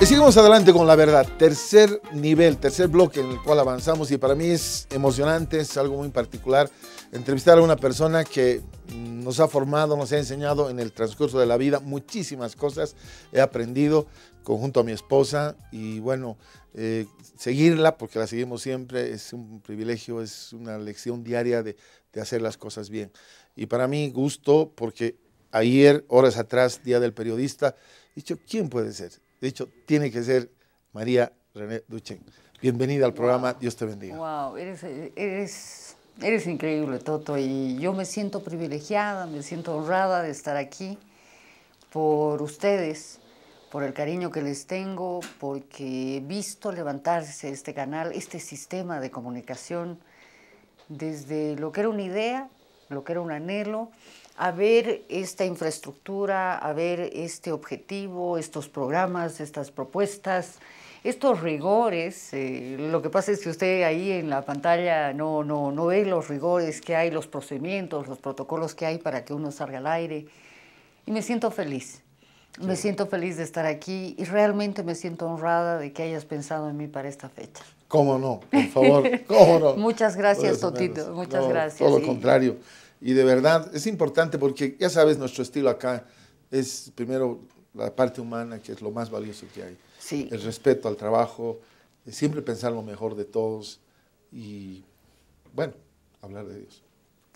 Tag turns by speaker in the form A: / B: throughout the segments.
A: Y seguimos adelante con la verdad. Tercer nivel, tercer bloque en el cual avanzamos y para mí es emocionante, es algo muy particular entrevistar a una persona que nos ha formado, nos ha enseñado en el transcurso de la vida muchísimas cosas. He aprendido conjunto a mi esposa y bueno, eh, seguirla porque la seguimos siempre es un privilegio, es una lección diaria de, de hacer las cosas bien. Y para mí gusto porque ayer, horas atrás, Día del Periodista, he dicho, ¿quién puede ser? De hecho, tiene que ser María René Duchen. Bienvenida al programa, Dios te bendiga.
B: Wow, eres, eres, eres increíble, Toto, y yo me siento privilegiada, me siento honrada de estar aquí por ustedes, por el cariño que les tengo, porque he visto levantarse este canal, este sistema de comunicación, desde lo que era una idea, lo que era un anhelo, a ver esta infraestructura, a ver este objetivo, estos programas, estas propuestas, estos rigores. Eh, lo que pasa es que usted ahí en la pantalla no, no, no ve los rigores que hay, los procedimientos, los protocolos que hay para que uno salga al aire. Y me siento feliz. Me siento feliz de estar aquí y realmente me siento honrada de que hayas pensado en mí para esta fecha.
A: ¿Cómo no? Por favor, ¿cómo no? muchas gracias, Totito. Muchas gracias. Todo lo contrario. Y de verdad es importante porque ya sabes, nuestro estilo acá es primero la parte humana, que es lo más valioso que hay. Sí. El respeto al trabajo, eh, siempre pensar lo mejor de todos
B: y, bueno, hablar de Dios.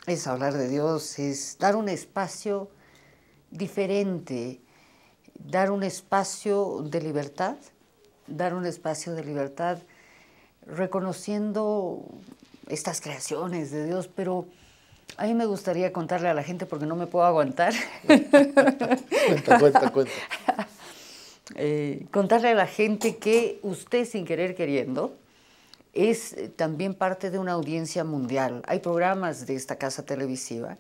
B: Es hablar de Dios, es dar un espacio diferente, dar un espacio de libertad, dar un espacio de libertad reconociendo estas creaciones de Dios, pero a mí me gustaría contarle a la gente porque no me puedo aguantar.
A: cuenta, cuenta, cuenta.
B: Eh, contarle a la gente que usted, sin querer queriendo, es eh, también parte de una audiencia mundial. Hay programas de esta casa televisiva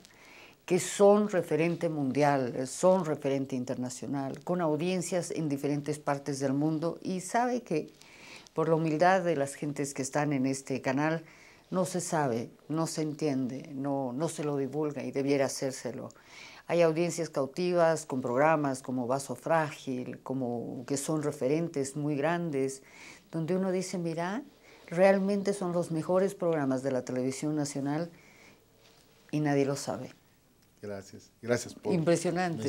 B: que son referente mundial, son referente internacional, con audiencias en diferentes partes del mundo y sabe que por la humildad de las gentes que están en este canal, no se sabe, no se entiende, no, no se lo divulga y debiera hacérselo. Hay audiencias cautivas con programas como Vaso Frágil, como que son referentes muy grandes, donde uno dice, mira, realmente son los mejores programas de la televisión nacional y nadie lo sabe. Gracias,
A: gracias por... Impresionante.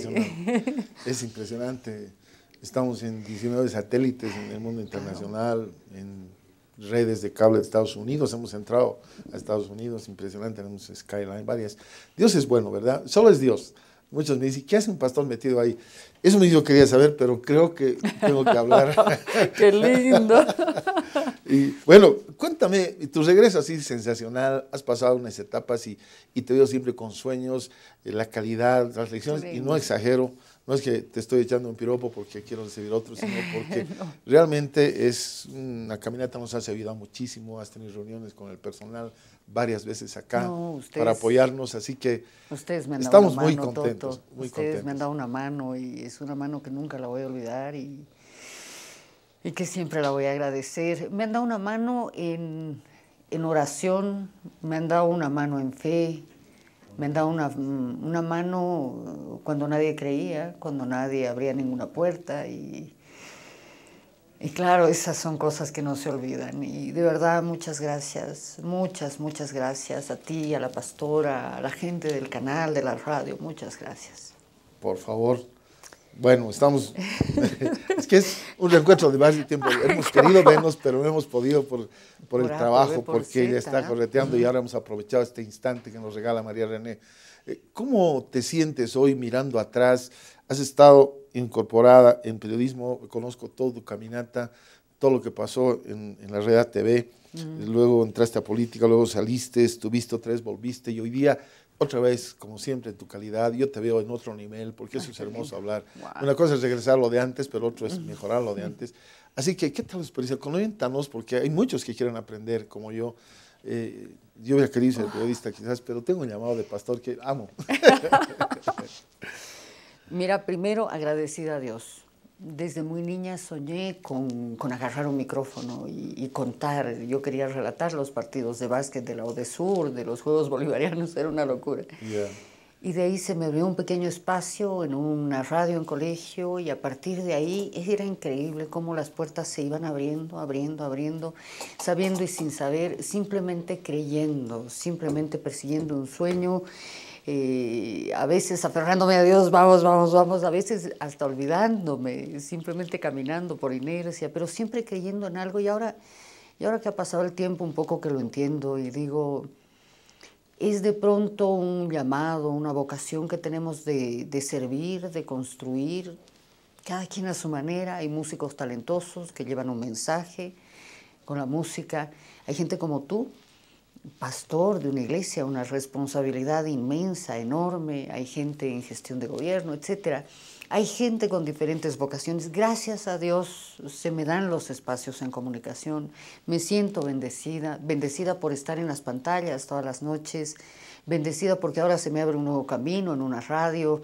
A: Es impresionante. Estamos en 19 satélites en el mundo internacional, en redes de cable de Estados Unidos, hemos entrado a Estados Unidos, impresionante, tenemos Skyline, varias. Dios es bueno, ¿verdad? Solo es Dios. Muchos me dicen, ¿qué hace un pastor metido ahí? Eso me yo quería saber, pero creo que tengo que hablar. ¡Qué lindo! bueno, cuéntame, tu regreso así sensacional, has pasado unas etapas y, y te veo siempre con sueños, eh, la calidad, las lecciones, y no exagero, no es que te estoy echando un piropo porque quiero recibir otro, sino porque realmente es una caminata nos ha ayudado muchísimo, has tenido reuniones con el personal varias veces acá para apoyarnos, así que ustedes estamos una mano, muy contentos. ustedes me han
B: dado una mano y es una mano que nunca la voy a olvidar y, que siempre la voy a agradecer. Me han dado una mano en oración, me han dado una mano en fe, me han dado una, una, mano cuando nadie creía, cuando nadie abría ninguna puerta y, y claro, esas son cosas que no se olvidan y de verdad muchas gracias, muchas, muchas gracias a ti, a la pastora, a la gente del canal, de la radio, muchas gracias.
A: Por favor, bueno, estamos. es que es un reencuentro de varios tiempo. Hemos querido vernos, pero no hemos podido por, por, el trabajo, porque ella está correteando y ahora hemos aprovechado este instante que nos regala María René. Eh, ¿Cómo te sientes hoy mirando atrás? Has estado incorporada en periodismo, conozco todo tu caminata, todo lo que pasó en, la Red TV. Luego entraste a política, luego saliste, estuviste otra vez, volviste y hoy día otra vez, como siempre, en tu calidad. Yo te veo en otro nivel, porque eso es hermoso hablar. Una cosa es regresar lo de antes, pero otro es mejorar lo de antes. Así que, ¿qué tal la experiencia? Coméntanos, porque hay muchos que quieren aprender, como yo. Eh, yo hubiera querido ser periodista quizás, pero tengo un llamado de pastor que amo.
B: Mira, primero agradecida a Dios desde muy niña soñé con, con agarrar un micrófono y, contar. Yo quería relatar los partidos de básquet de la Sur, de los Juegos Bolivarianos, era una locura. Y de ahí se me abrió un pequeño espacio en una radio en colegio y a partir de ahí era increíble cómo las puertas se iban abriendo, abriendo, abriendo, sabiendo y sin saber, simplemente creyendo, simplemente persiguiendo un sueño y eh, a veces aferrándome a Dios, vamos, vamos, vamos, a veces hasta olvidándome, simplemente caminando por inercia, pero siempre creyendo en algo y ahora, ahora que ha pasado el tiempo un poco que lo entiendo y digo, es de pronto un llamado, una vocación que tenemos de, de servir, de construir, cada quien a su manera, hay músicos talentosos que llevan un mensaje con la música, hay gente como tú pastor de una iglesia, una responsabilidad inmensa, enorme, hay gente en gestión de gobierno, etc. Hay gente con diferentes vocaciones. Gracias a Dios se me dan los espacios en comunicación. Me siento bendecida, bendecida por estar en las pantallas todas las noches, bendecida porque ahora se me abre un nuevo camino en una radio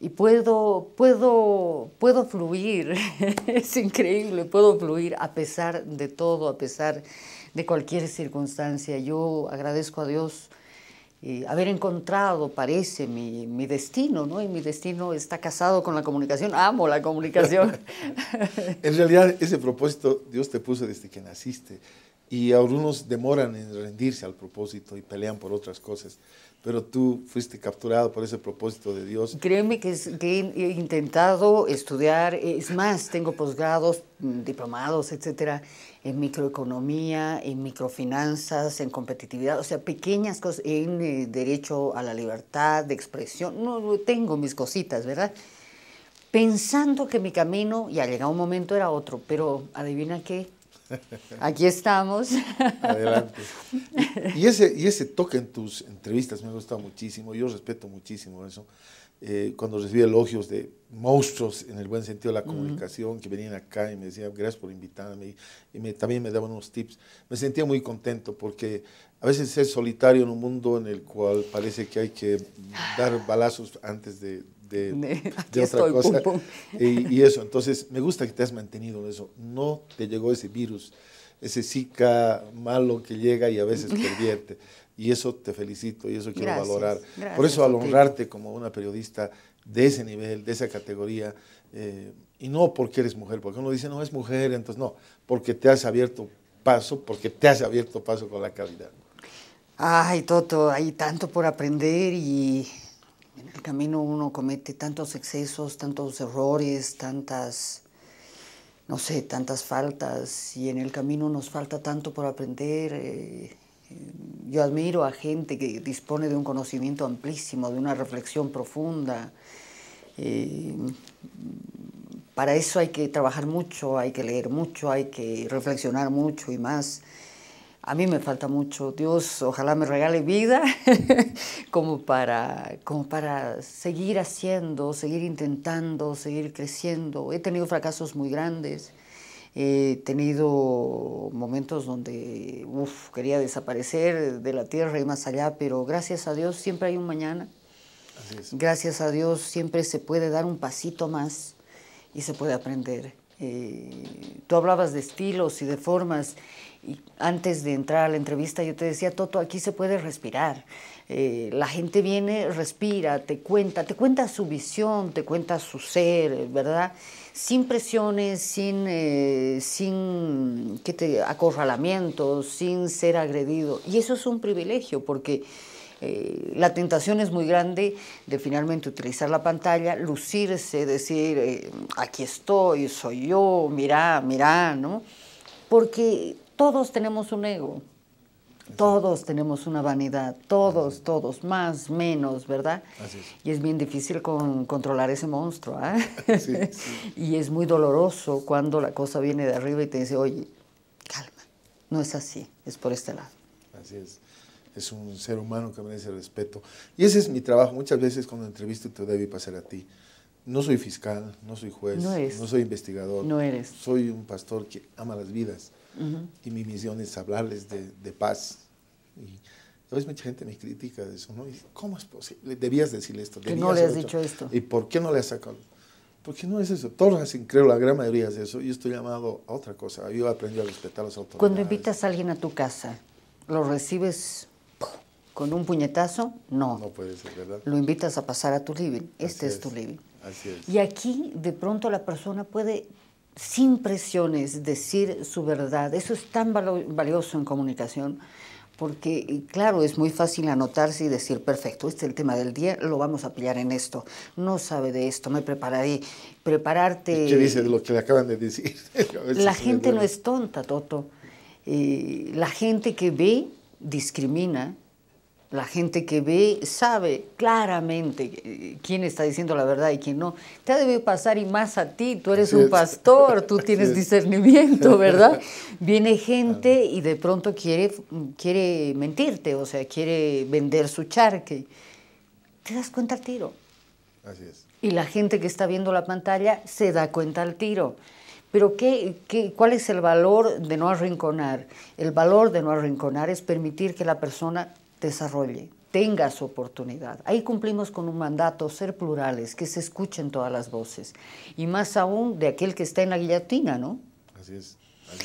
B: y puedo, puedo, puedo fluir, es increíble, puedo fluir a pesar de todo, a pesar de cualquier circunstancia. Yo agradezco a Dios eh, haber encontrado, parece, mi, mi, destino, ¿no? Y mi destino está casado con la comunicación. Amo la comunicación.
A: en realidad, ese propósito Dios te puso desde que naciste. Y algunos demoran en rendirse al propósito y pelean por otras cosas pero tú fuiste capturado por ese propósito
B: de Dios. Créeme que, he intentado estudiar, eh, es más, tengo posgrados, mm, diplomados, etcétera, en microeconomía, en microfinanzas, en competitividad, o sea, pequeñas cosas, en eh, derecho a la libertad de expresión, no tengo mis cositas, ¿verdad? Pensando que mi camino, y al llegado un momento, era otro, pero adivina qué, Aquí estamos. Adelante.
A: Y ese, y ese toque en tus entrevistas me ha gustado muchísimo, yo respeto muchísimo eso. Eh, cuando recibí elogios de monstruos en el buen sentido de la comunicación, que venían acá y me decían, gracias por invitarme, y me, también me daban unos tips. Me sentía muy contento porque a veces ser solitario en un mundo en el cual parece que hay que dar balazos antes de, de, otra cosa. Y, eso, entonces me gusta que te has mantenido en eso. No te llegó ese virus, ese Zika malo que llega y a veces pervierte. Y eso te felicito y eso quiero valorar. Por eso al honrarte como una periodista de ese nivel, de esa categoría, eh, y no porque eres mujer, porque uno dice, no, es mujer, entonces no, porque te has abierto paso, porque te has abierto paso con la calidad.
B: Ay, Toto, hay tanto por aprender y en el camino uno comete tantos excesos, tantos errores, tantas, no sé, tantas faltas y en el camino nos falta tanto por aprender. Eh, eh, yo admiro a gente que dispone de un conocimiento amplísimo, de una reflexión profunda. Eh, para eso hay que trabajar mucho, hay que leer mucho, hay que reflexionar mucho y más a mí me falta mucho. Dios, ojalá me regale vida como, para, como para seguir haciendo, seguir intentando, seguir creciendo. He tenido fracasos muy grandes. He tenido momentos donde quería desaparecer de la tierra y más allá, pero gracias a Dios siempre hay un mañana. Gracias a Dios siempre se puede dar un pasito más y se puede aprender. Eh, tú hablabas de estilos y de formas. Y antes de entrar a la entrevista yo te decía, Toto, aquí se puede respirar. Eh, la gente viene, respira, te cuenta, te cuenta su visión, te cuenta su ser, ¿verdad? Sin presiones, sin, eh, sin que acorralamiento, sin ser agredido. Y eso es un privilegio porque eh, la tentación es muy grande de finalmente utilizar la pantalla, lucirse, decir, eh, aquí estoy, soy yo, mirá, mirá, ¿no? Porque todos tenemos un ego, todos tenemos una vanidad, todos, todos, más, menos, ¿verdad? Y es bien difícil con, controlar ese monstruo, ¿eh? Y es muy doloroso cuando la cosa viene de arriba y te dice, oye, calma, no es así, es por este lado.
A: Así es es un ser humano que merece respeto. Y ese es mi trabajo. Muchas veces cuando entrevisto te David pasar a ti. No soy fiscal, no soy juez, no, soy investigador. No eres. Soy un pastor que ama las vidas. Y mi misión es hablarles de, de paz. Y, a veces mucha gente me critica de eso, ¿no? Y, ¿Cómo es posible? Debías decirle esto. Que no le has dicho esto. ¿Y por qué no le has sacado? Porque no es eso. Todos hacen, creo, la gran mayoría de eso. Yo estoy llamado a otra cosa. Yo aprendí a respetar a las autoridades. Cuando
B: invitas a alguien a tu casa, ¿lo recibes con un puñetazo, no. No puede ser, ¿verdad? Lo invitas a pasar a tu living. Este es, tu living. Así es. Y aquí, de pronto, la persona puede, sin presiones, decir su verdad. Eso es tan valioso en comunicación. Porque, eh, claro, es muy fácil anotarse y decir, perfecto, este es el tema del día, lo vamos a pillar en esto. No sabe de esto, me prepararé. Prepararte... ¿Qué dice de
A: lo que le acaban de decir?
B: la gente no es tonta, Toto. Eh, la gente que ve discrimina, la gente que ve sabe claramente eh, quién está diciendo la verdad y quién no. Te ha pasar y más a ti, tú eres un pastor, tú tienes discernimiento, ¿verdad? Viene gente y de pronto quiere, quiere mentirte, o sea, quiere vender su charque. Te das cuenta al tiro. Así es. Y la gente que está viendo la pantalla se da cuenta al tiro. Pero ¿qué, ¿qué, cuál es el valor de no arrinconar? El valor de no arrinconar es permitir que la persona desarrolle, tenga su oportunidad. Ahí cumplimos con un mandato, ser plurales, que se escuchen todas las voces, y más aún de aquel que está en la guillotina, ¿no? Así es.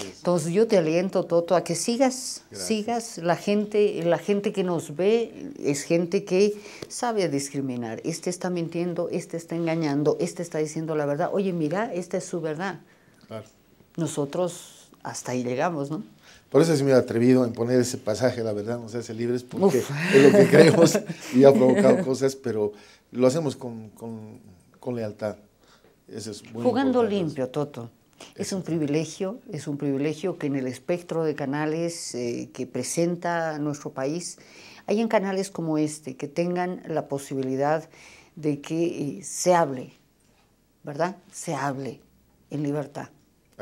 B: Entonces yo te aliento, Toto, a que sigas, sigas. La gente, la gente que nos ve es gente que sabe discriminar. Este está mintiendo, este está engañando, este está diciendo la verdad. Oye, mira, esta es su verdad. Claro. Nosotros hasta ahí llegamos, ¿no?
A: Por eso sí me atrevido en poner ese pasaje, la verdad, no se hace libres, porque es lo que creemos y ha provocado cosas, pero lo hacemos
B: con, lealtad. Jugando limpio, Toto. Es un privilegio, es un privilegio que en el espectro de canales eh, que presenta nuestro país, hay en canales como este que tengan la posibilidad de que eh, se hable, ¿verdad? Se hable en libertad.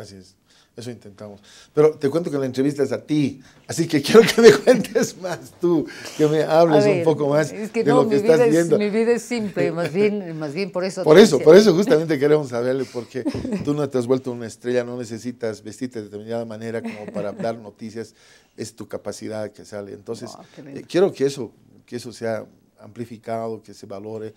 A: Así es. Eso intentamos. Pero te cuento que la entrevista es a ti, así que quiero que me cuentes más tú, que me hables un poco más de lo que estás viendo. Mi
B: vida es simple, más bien, más bien por eso. Por eso, por eso justamente
A: queremos saberle, porque tú no te has vuelto una estrella, no necesitas vestirte de determinada manera como para dar noticias, es tu capacidad que sale. Entonces, eh, quiero que eso, que eso sea amplificado, que se valore.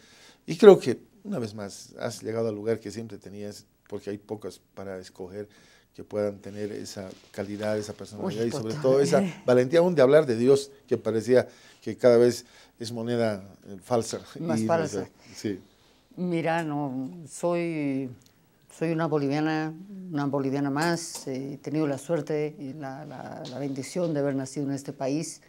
A: Y creo que, una vez más, has llegado al lugar que siempre tenías porque hay pocas para escoger que puedan tener esa calidad, esa personalidad y sobre todo esa eh. valentía aún de hablar de Dios, que parecía que cada vez es moneda eh, falsa. Más falsa. sí.
B: Mira, no, soy, soy una boliviana, una boliviana más, he tenido la suerte y la bendición de haber nacido en este país.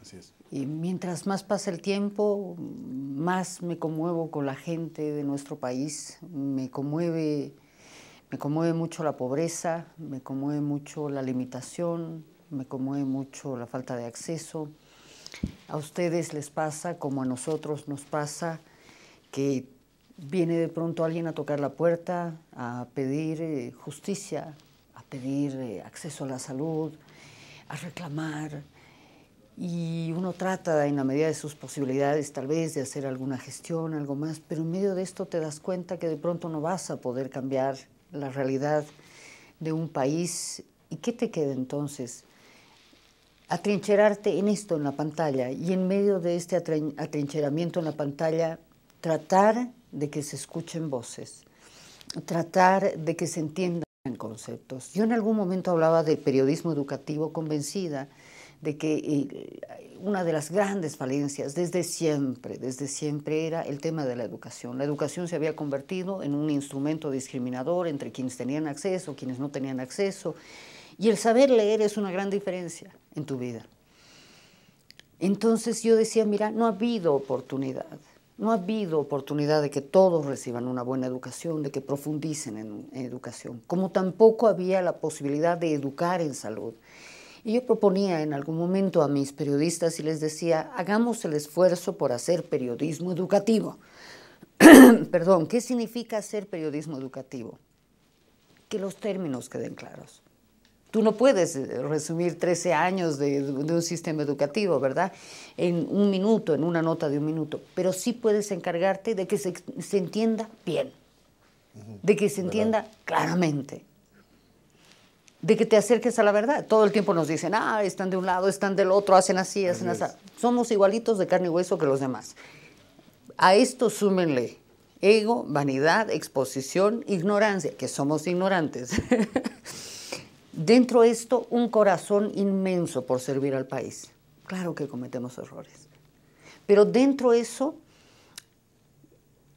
B: Así es. Y mientras más pasa el tiempo, más me conmuevo con la gente de nuestro país. Me conmueve, me conmueve mucho la pobreza, me conmueve mucho la limitación, me conmueve mucho la falta de acceso. A ustedes les pasa, como a nosotros nos pasa, que viene de pronto alguien a tocar la puerta, a pedir eh, justicia, a pedir eh, acceso a la salud, a reclamar y uno trata en la medida de sus posibilidades tal vez de hacer alguna gestión, algo más, pero en medio de esto te das cuenta que de pronto no vas a poder cambiar la realidad de un país. ¿Y qué te queda entonces? Atrincherarte en esto, en la pantalla, y en medio de este atrincheramiento en la pantalla, tratar de que se escuchen voces, tratar de que se entiendan conceptos. Yo en algún momento hablaba de periodismo educativo convencida, de que eh, una de las grandes falencias desde siempre, desde siempre era el tema de la educación. La educación se había convertido en un instrumento discriminador entre quienes tenían acceso, quienes no tenían acceso, y el saber leer es una gran diferencia en tu vida. Entonces yo decía, mira, no ha habido oportunidad, no ha habido oportunidad de que todos reciban una buena educación, de que profundicen en educación, como tampoco había la posibilidad de educar en salud. Y yo proponía en algún momento a mis periodistas y les decía, hagamos el esfuerzo por hacer periodismo educativo. Perdón, ¿qué significa hacer periodismo educativo? Que los términos queden claros. Tú no puedes eh, resumir 13 años de, un sistema educativo, ¿verdad? En un minuto, en una nota de un minuto, pero sí puedes encargarte de que se, entienda bien, de que se entienda claramente de que te acerques a la verdad. Todo el tiempo nos dicen, ah, están de un lado, están del otro, hacen así, hacen así. Somos igualitos de carne y hueso que los demás. A esto súmenle ego, vanidad, exposición, ignorancia, que somos ignorantes. Dentro de esto, un corazón inmenso por servir al país. Claro que cometemos errores. Pero dentro de eso,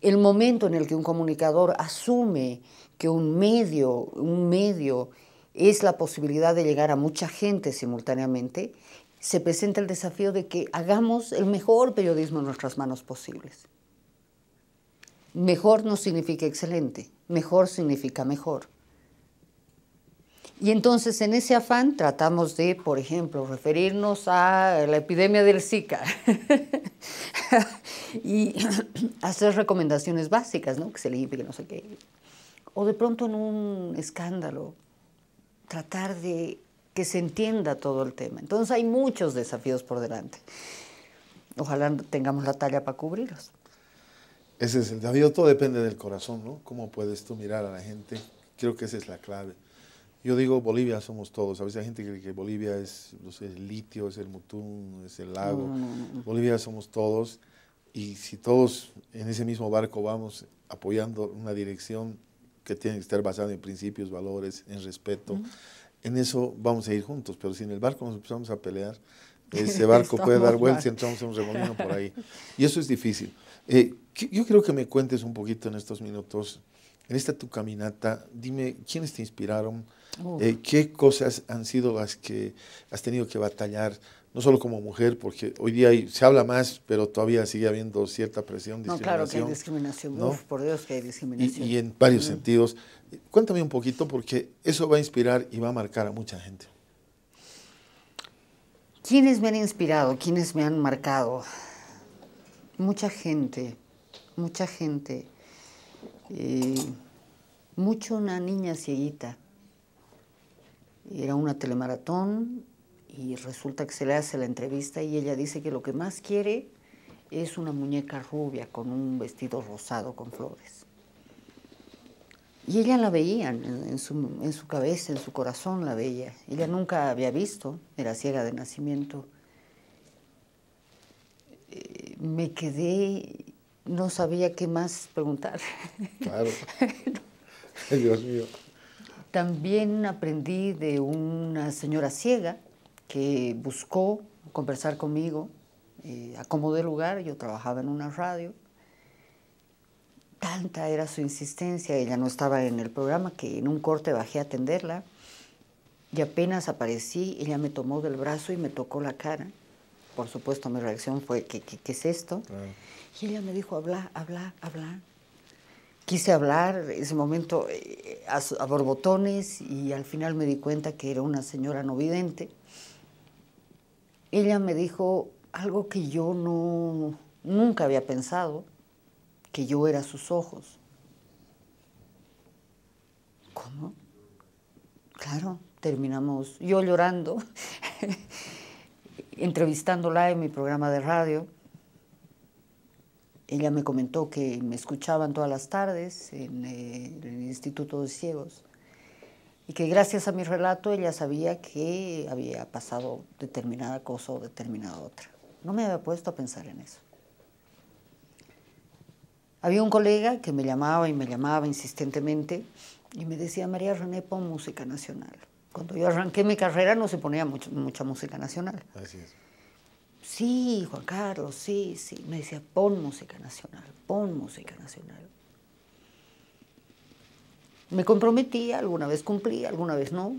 B: el momento en el que un comunicador asume que un medio, un medio es la posibilidad de llegar a mucha gente simultáneamente, se presenta el desafío de que hagamos el mejor periodismo en nuestras manos posibles. Mejor no significa excelente, mejor significa mejor. Y entonces en ese afán tratamos de, por ejemplo, referirnos a la epidemia del Zika y hacer recomendaciones básicas, ¿no? Que se limpie, que no sé qué. O de pronto en un escándalo, tratar de que se entienda todo el tema. Entonces hay muchos desafíos por delante. Ojalá tengamos la talla para cubrirlos.
A: Ese es el desafío, todo depende del corazón, ¿no? ¿Cómo puedes tú mirar a la gente? Creo que esa es la clave. Yo digo, Bolivia somos todos. A veces hay gente que cree que Bolivia es, el litio, es el mutún, es el lago. Bolivia somos todos. Y si todos en ese mismo barco vamos apoyando una dirección, que tiene que estar basado en principios, valores, en respeto. En eso vamos a ir juntos, pero si en el barco nos empezamos a pelear, ese barco puede dar vueltas y entramos en un remolino por ahí. Y eso es difícil. Eh, yo creo que me cuentes un poquito en estos minutos en esta tu caminata, dime quiénes te inspiraron, eh, qué cosas han sido las que has tenido que batallar, no solo como mujer, porque hoy día se habla más, pero todavía sigue habiendo cierta presión, discriminación. No, claro que hay discriminación, por Dios que hay discriminación. Y, en varios mm. sentidos. Eh, cuéntame un poquito, porque eso va a inspirar y va a marcar a mucha gente.
B: ¿Quiénes me han inspirado? ¿Quiénes me han marcado? Mucha gente, mucha gente. Eh, mucho una niña cieguita. Era una telemaratón y resulta que se le hace la entrevista y ella dice que lo que más quiere es una muñeca rubia con un vestido rosado con flores. Y ella la veía en, su, cabeza, en su corazón la veía. Ella nunca había visto, era ciega de nacimiento. Eh, me quedé, no sabía qué más preguntar.
A: Claro. Dios mío.
B: También aprendí de una señora ciega que buscó conversar conmigo, eh, acomodé lugar, yo trabajaba en una radio. Tanta era su insistencia, ella no estaba en el programa, que en un corte bajé a atenderla y apenas aparecí, ella me tomó del brazo y me tocó la cara. Por supuesto, mi reacción fue, ¿qué, qué, es esto? Y ella me dijo, habla, habla, habla quise hablar en ese momento eh, a, borbotones y al final me di cuenta que era una señora no vidente. Ella me dijo algo que yo no, nunca había pensado, que yo era sus ojos. ¿Cómo? Claro, terminamos yo llorando, entrevistándola en mi programa de radio ella me comentó que me escuchaban todas las tardes eh, en, el Instituto de Ciegos y que gracias a mi relato ella sabía que había pasado determinada cosa o determinada otra. No me había puesto a pensar en eso. Había un colega que me llamaba y me llamaba insistentemente y me decía, María René, pon música nacional. Cuando yo arranqué mi carrera no se ponía mucha música nacional. Así es sí, Juan Carlos, sí, sí. Me decía, pon música nacional, pon música nacional. Me comprometía, alguna vez cumplí, alguna vez no,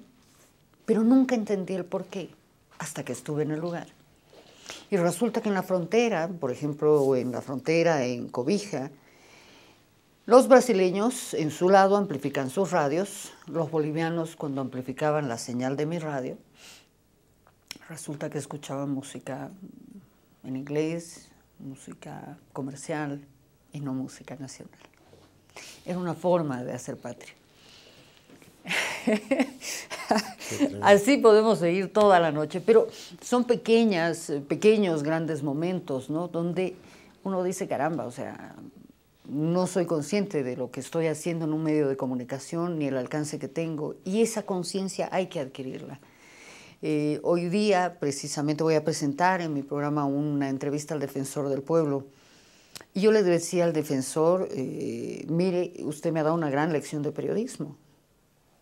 B: pero nunca entendí el por qué hasta que estuve en el lugar. Y resulta que en la frontera, por ejemplo, en la frontera, en Cobija, los brasileños en su lado amplifican sus radios, los bolivianos cuando amplificaban la señal de mi radio, Resulta que escuchaba música en inglés, música comercial y no música nacional. Era una forma de hacer patria. Así podemos seguir toda la noche, pero son pequeñas, pequeños, grandes momentos, ¿no? Donde uno dice, caramba, o sea, no soy consciente de lo que estoy haciendo en un medio de comunicación ni el alcance que tengo, y esa conciencia hay que adquirirla. Eh, hoy día precisamente voy a presentar en mi programa una entrevista al defensor del pueblo. Y yo le decía al defensor, eh, mire, usted me ha dado una gran lección de periodismo.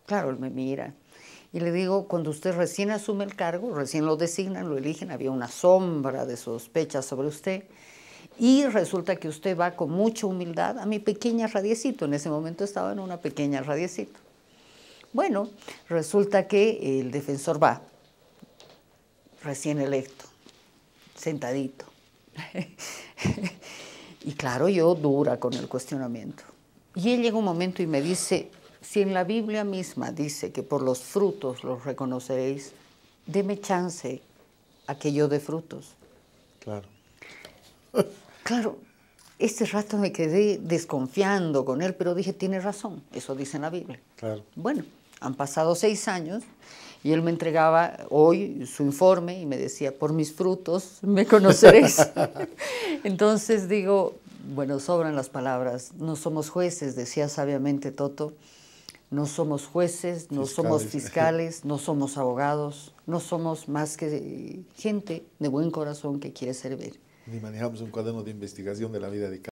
B: Claro, él me mira. Y le digo, cuando usted recién asume el cargo, recién lo designan, lo eligen, había una sombra de sospechas sobre usted. Y resulta que usted va con mucha humildad a mi pequeña radiecito. En ese momento estaba en una pequeña radiecito. Bueno, resulta que el defensor va recién electo, sentadito. y claro, yo dura con el cuestionamiento. Y él llega un momento y me dice, si en la Biblia misma dice que por los frutos los reconoceréis, deme chance a que yo dé frutos. Claro. claro, este rato me quedé desconfiando con él, pero dije, tiene razón, eso dice en la Biblia. Claro. Bueno, han pasado seis años y él me entregaba hoy su informe y me decía, por mis frutos me conoceréis. Entonces digo, bueno, sobran las palabras, no somos jueces, decía sabiamente Toto, no somos jueces, no somos fiscales, no somos abogados, no somos más que gente de buen corazón que quiere servir.
A: Ni manejamos un cuaderno de investigación de la vida de cada